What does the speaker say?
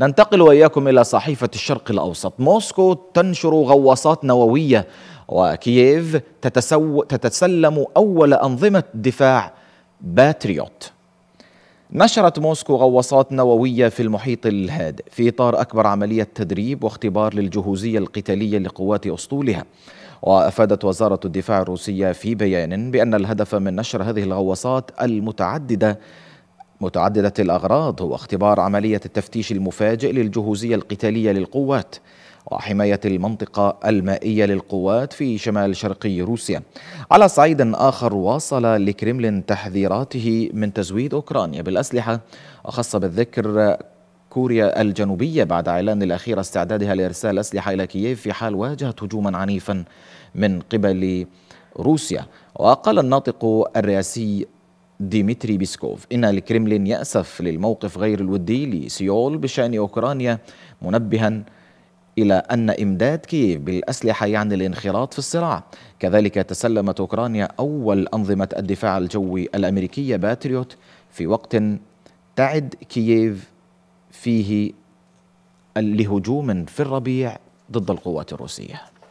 ننتقل وإياكم إلى صحيفة الشرق الأوسط موسكو تنشر غواصات نووية وكييف تتسو... تتسلم أول أنظمة دفاع باتريوت نشرت موسكو غواصات نووية في المحيط الهادئ في إطار أكبر عملية تدريب واختبار للجهوزية القتالية لقوات أسطولها وأفادت وزارة الدفاع الروسية في بيان بأن الهدف من نشر هذه الغواصات المتعددة متعددة الأغراض هو اختبار عملية التفتيش المفاجئ للجهوزية القتالية للقوات وحماية المنطقة المائية للقوات في شمال شرقي روسيا على صعيد آخر واصل لكريملين تحذيراته من تزويد أوكرانيا بالأسلحة أخص بالذكر كوريا الجنوبية بعد إعلان الأخير استعدادها لإرسال أسلحة إلى كييف في حال واجهت هجوما عنيفا من قبل روسيا وقال الناطق الرئاسي ديمتري بيسكوف إن الكرملين يأسف للموقف غير الودي لسيول بشأن أوكرانيا منبها إلى أن إمداد كييف بالأسلحة يعني الانخراط في الصراع كذلك تسلمت أوكرانيا أول أنظمة الدفاع الجوي الأمريكية باتريوت في وقت تعد كييف فيه لهجوم في الربيع ضد القوات الروسيه